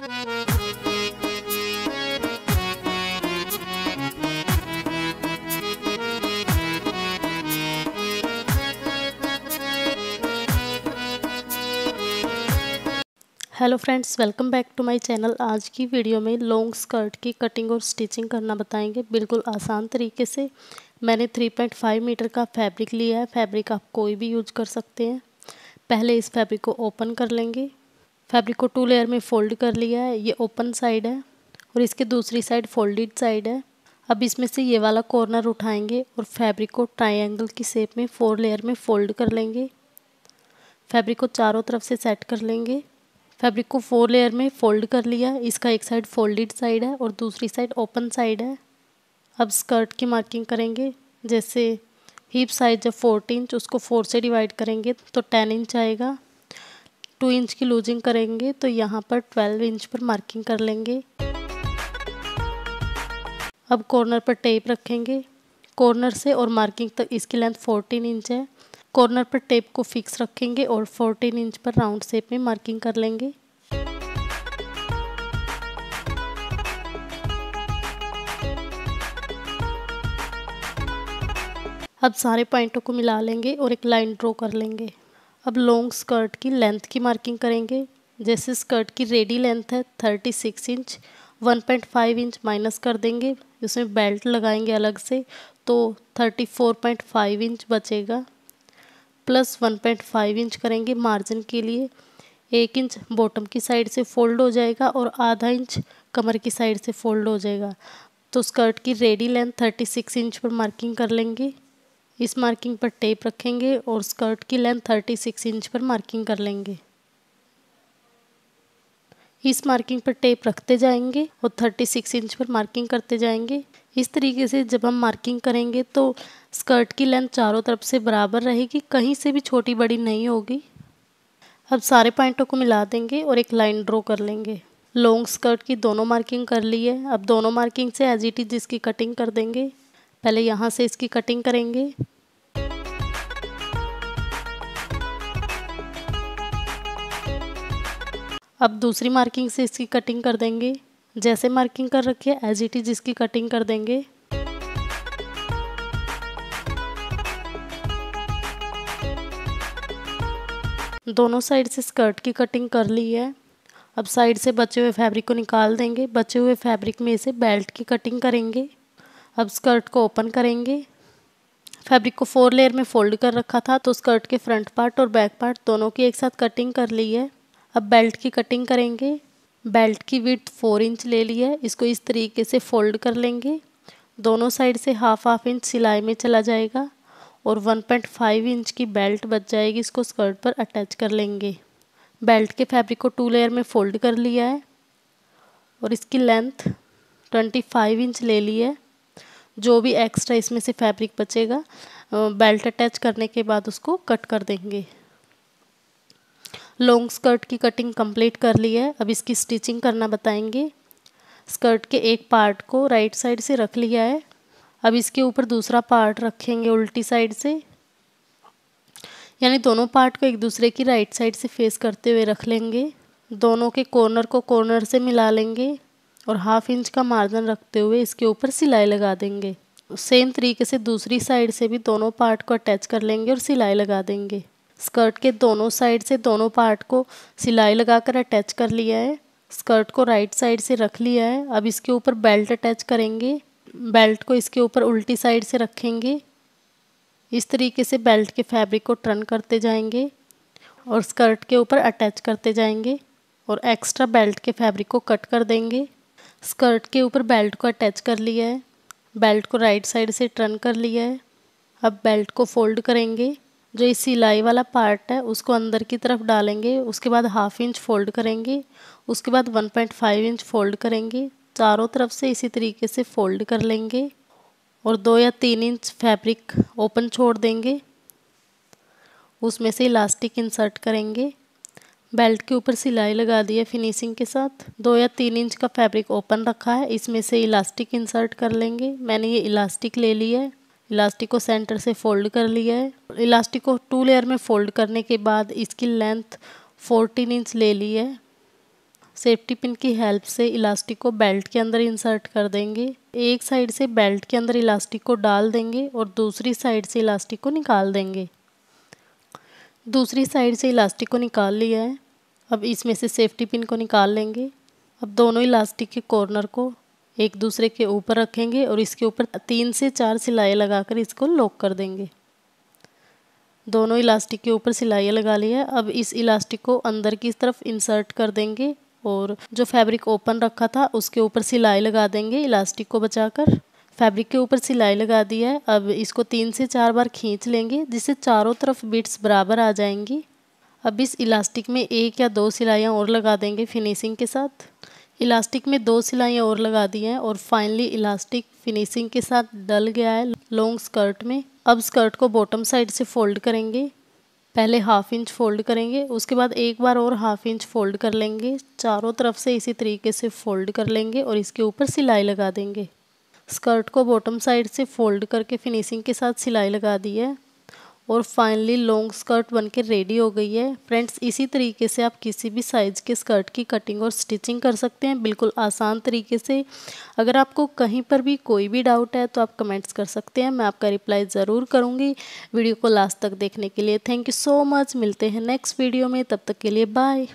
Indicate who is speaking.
Speaker 1: hello friends welcome back to my channel आज की video में लॉन्ग स्कर्ट की कटिंग और स्टिचिंग करना बताएंगे बिल्कुल आसान तरीके से मैंने 3.5 मीटर का फैब्रिक लिया है फैब्रिक आप कोई भी यूज कर सकते हैं पहले इस फैब्रिक को ओपन कर लेंगे फैब्रिक को टू लेयर में फोल्ड कर लिया है ये ओपन साइड है और इसके दूसरी साइड फोल्डेड साइड है अब इसमें से ये वाला कॉर्नर उठाएंगे और फैब्रिक को ट्राइंगल की शेप में फोर लेयर में फोल्ड कर लेंगे फैब्रिक को चारों तरफ से सेट कर लेंगे फैब्रिक को फोर लेयर में फोल्ड कर लिया इसका एक साइड फोल्डेड साइड है और दूसरी साइड ओपन साइड है अब स्कर्ट की मार्किंग करेंगे जैसे हिप साइज जब फोर्टीन इंच उसको फोर से डिवाइड करेंगे तो टेन इंच आएगा टू इंच की लूजिंग करेंगे तो यहाँ पर ट्वेल्व इंच पर मार्किंग कर लेंगे अब कॉर्नर पर टेप रखेंगे कॉर्नर से और मार्किंग तक इसकी लेंथ फोर्टीन इंच है कॉर्नर पर टेप को फिक्स रखेंगे और फोर्टीन इंच पर राउंड शेप में मार्किंग कर लेंगे अब सारे पॉइंटों को मिला लेंगे और एक लाइन ड्रॉ कर लेंगे अब लॉन्ग स्कर्ट की लेंथ की मार्किंग करेंगे जैसे स्कर्ट की रेडी लेंथ है thirty six inch one point five inch minus कर देंगे उसमें बेल्ट लगाएंगे अलग से तो thirty four point five inch बचेगा plus one point five inch करेंगे मार्जिन के लिए एक इंच बॉटम की साइड से फोल्ड हो जाएगा और आधा इंच कमर की साइड से फोल्ड हो जाएगा तो स्कर्ट की ready length thirty six inch पर मार्किंग कर लेंगे इस मार्किंग पर टेप रखेंगे और स्कर्ट की लेंथ 36 इंच पर मार्किंग कर लेंगे इस मार्किंग पर टेप रखते जाएंगे और 36 इंच पर मार्किंग करते जाएंगे इस तरीके से जब हम मार्किंग करेंगे तो स्कर्ट की लेंथ चारों तरफ से बराबर रहेगी कहीं से भी छोटी बड़ी नहीं होगी अब सारे पॉइंटों को मिला देंगे और एक लाइन ड्रॉ कर लेंगे लॉन्ग स्कर्ट की दोनों मार्किंग कर ली है अब दोनों मार्किंग से एज इट इज इसकी कटिंग कर देंगे पहले यहाँ से इसकी कटिंग करेंगे अब दूसरी मार्किंग से इसकी कटिंग कर देंगे जैसे मार्किंग कर रखी है एज इट इज इसकी कटिंग कर देंगे दोनों साइड से स्कर्ट की कटिंग कर ली है अब साइड से बचे हुए फैब्रिक को निकाल देंगे बचे हुए फैब्रिक में इसे बेल्ट की कटिंग करेंगे अब स्कर्ट को ओपन करेंगे फैब्रिक को फोर लेयर में फोल्ड कर रखा था तो स्कर्ट के फ्रंट पार्ट और बैक पार्ट दोनों की एक साथ कटिंग कर ली है अब बेल्ट की कटिंग करेंगे बेल्ट की विथ फोर इंच ले ली है इसको इस तरीके से फोल्ड कर लेंगे दोनों साइड से हाफ हाफ इंच सिलाई में चला जाएगा और 1.5 इंच की बेल्ट बच जाएगी इसको स्कर्ट पर अटैच कर लेंगे बेल्ट के फैब्रिक को टू लेयर में फोल्ड कर लिया है और इसकी लेंथ 25 इंच ले ली है जो भी एक्स्ट्रा इसमें से फैब्रिक बचेगा बेल्ट अटैच करने के बाद उसको कट कर देंगे लॉन्ग स्कर्ट की कटिंग कंप्लीट कर ली है अब इसकी स्टिचिंग करना बताएंगे स्कर्ट के एक पार्ट को राइट साइड से रख लिया है अब इसके ऊपर दूसरा पार्ट रखेंगे उल्टी साइड से यानी दोनों पार्ट को एक दूसरे की राइट साइड से फेस करते हुए रख लेंगे दोनों के कॉर्नर को कॉर्नर से मिला लेंगे और हाफ इंच का मार्जिन रखते हुए इसके ऊपर सिलाई लगा देंगे सेम तरीके से दूसरी साइड से भी दोनों पार्ट को अटैच कर लेंगे और सिलाई लगा देंगे स्कर्ट के दोनों साइड से दोनों पार्ट को सिलाई लगाकर अटैच कर लिया है स्कर्ट को राइट साइड से रख लिया है अब इसके ऊपर बेल्ट अटैच करेंगे बेल्ट को इसके ऊपर उल्टी साइड से रखेंगे इस तरीके से बेल्ट के फैब्रिक को टर्न करते जाएंगे और स्कर्ट के ऊपर अटैच करते जाएंगे और एक्स्ट्रा बेल्ट के फैब्रिक को कट कर देंगे स्कर्ट के ऊपर बेल्ट को अटैच कर लिया है बेल्ट को राइट साइड से टर्न कर लिया है अब बेल्ट को फोल्ड करेंगे जो इस सिलाई वाला पार्ट है उसको अंदर की तरफ डालेंगे उसके बाद हाफ इंच फोल्ड करेंगे उसके बाद 1.5 इंच फोल्ड करेंगे चारों तरफ से इसी तरीके से फोल्ड कर लेंगे और दो या तीन इंच फैब्रिक ओपन छोड़ देंगे उसमें से इलास्टिक इंसर्ट करेंगे बेल्ट के ऊपर सिलाई लगा दी है फिनिशिंग के साथ दो या तीन इंच का फैब्रिक ओपन रखा है इसमें से इलास्टिक इंसर्ट कर लेंगे मैंने ये इलास्टिक ले ली है इलास्टिक को सेंटर से फोल्ड कर लिया है इलास्टिक को टू लेयर में फोल्ड करने के बाद इसकी लेंथ 14 इंच ले ली है सेफ्टी पिन की हेल्प से इलास्टिक को बेल्ट के अंदर इंसर्ट कर देंगे एक साइड से बेल्ट के अंदर इलास्टिक को डाल देंगे और दूसरी साइड से इलास्टिक को निकाल देंगे दूसरी साइड से इलास्टिक को निकाल लिया है अब इसमें से सेफ्टी पिन को निकाल लेंगे अब दोनों इलास्टिक के कॉर्नर को एक दूसरे के ऊपर रखेंगे और इसके ऊपर तीन से चार सिलाई लगाकर इसको लॉक कर देंगे दोनों इलास्टिक के ऊपर सिलाई लगा ली है अब इस इलास्टिक को अंदर की तरफ इंसर्ट कर देंगे और जो फैब्रिक ओपन रखा था उसके ऊपर सिलाई लगा देंगे इलास्टिक को बचाकर फैब्रिक के ऊपर सिलाई लगा दी है अब इसको तीन से चार बार खींच लेंगे जिससे चारों तरफ बिट्स बराबर आ जाएंगी अब इस इलास्टिक में एक या दो सिलाइयाँ और लगा देंगे फिनिशिंग के साथ इलास्टिक में दो सिलाइयाँ और लगा दी हैं और फाइनली इलास्टिक फिनिशिंग के साथ डल गया है लॉन्ग स्कर्ट में अब स्कर्ट को बॉटम साइड से फोल्ड करेंगे पहले हाफ इंच फोल्ड करेंगे उसके बाद एक बार और हाफ इंच फोल्ड कर लेंगे चारों तरफ से इसी तरीके से फोल्ड कर लेंगे और इसके ऊपर सिलाई लगा देंगे स्कर्ट को बॉटम साइड से फोल्ड करके फिनिशिंग के साथ सिलाई लगा दी है और फाइनली लॉन्ग स्कर्ट बन के रेडी हो गई है फ्रेंड्स इसी तरीके से आप किसी भी साइज़ के स्कर्ट की कटिंग और स्टिचिंग कर सकते हैं बिल्कुल आसान तरीके से अगर आपको कहीं पर भी कोई भी डाउट है तो आप कमेंट्स कर सकते हैं मैं आपका रिप्लाई ज़रूर करूँगी वीडियो को लास्ट तक देखने के लिए थैंक यू सो मच मिलते हैं नेक्स्ट वीडियो में तब तक के लिए बाय